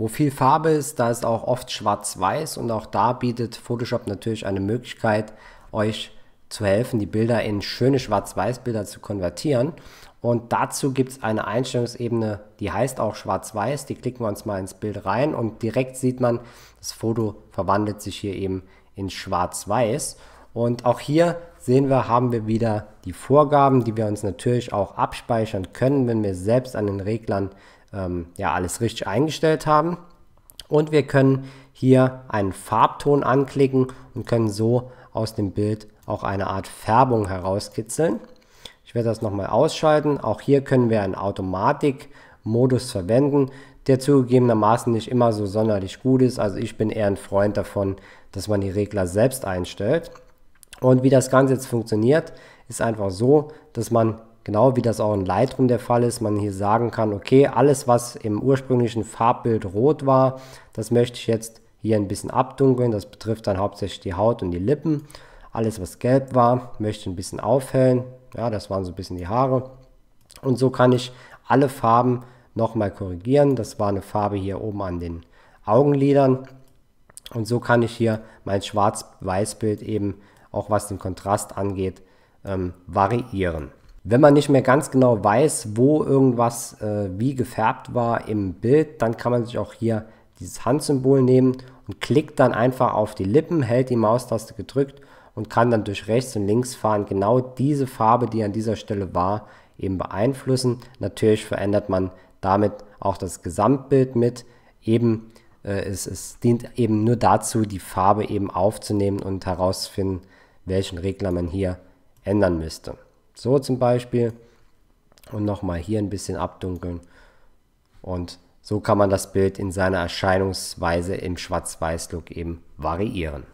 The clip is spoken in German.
Wo viel Farbe ist, da ist auch oft schwarz-weiß und auch da bietet Photoshop natürlich eine Möglichkeit, euch zu helfen, die Bilder in schöne Schwarz-Weiß-Bilder zu konvertieren. Und dazu gibt es eine Einstellungsebene, die heißt auch Schwarz-Weiß. Die klicken wir uns mal ins Bild rein und direkt sieht man, das Foto verwandelt sich hier eben in Schwarz-Weiß. Und auch hier sehen wir, haben wir wieder die Vorgaben, die wir uns natürlich auch abspeichern können, wenn wir selbst an den Reglern ähm, ja, alles richtig eingestellt haben. Und wir können hier einen Farbton anklicken und können so aus dem Bild auch eine Art Färbung herauskitzeln. Ich werde das nochmal ausschalten. Auch hier können wir einen Automatikmodus verwenden, der zugegebenermaßen nicht immer so sonderlich gut ist. Also ich bin eher ein Freund davon, dass man die Regler selbst einstellt. Und wie das Ganze jetzt funktioniert, ist einfach so, dass man genau wie das auch in Lightroom der Fall ist, man hier sagen kann, okay, alles was im ursprünglichen Farbbild rot war, das möchte ich jetzt hier ein bisschen abdunkeln. Das betrifft dann hauptsächlich die Haut und die Lippen. Alles was gelb war, möchte ich ein bisschen aufhellen. Ja, das waren so ein bisschen die Haare. Und so kann ich alle Farben nochmal korrigieren. Das war eine Farbe hier oben an den Augenlidern. Und so kann ich hier mein Schwarz-Weiß-Bild eben auch was den Kontrast angeht ähm, variieren. Wenn man nicht mehr ganz genau weiß, wo irgendwas äh, wie gefärbt war im Bild, dann kann man sich auch hier dieses Handsymbol nehmen und klickt dann einfach auf die Lippen, hält die Maustaste gedrückt und kann dann durch rechts und links fahren genau diese Farbe, die an dieser Stelle war, eben beeinflussen. Natürlich verändert man damit auch das Gesamtbild mit. Eben äh, es, es dient eben nur dazu, die Farbe eben aufzunehmen und herauszufinden, welchen Regler man hier ändern müsste. So zum Beispiel. Und nochmal hier ein bisschen abdunkeln. Und so kann man das Bild in seiner Erscheinungsweise im Schwarz-Weiß-Look eben variieren.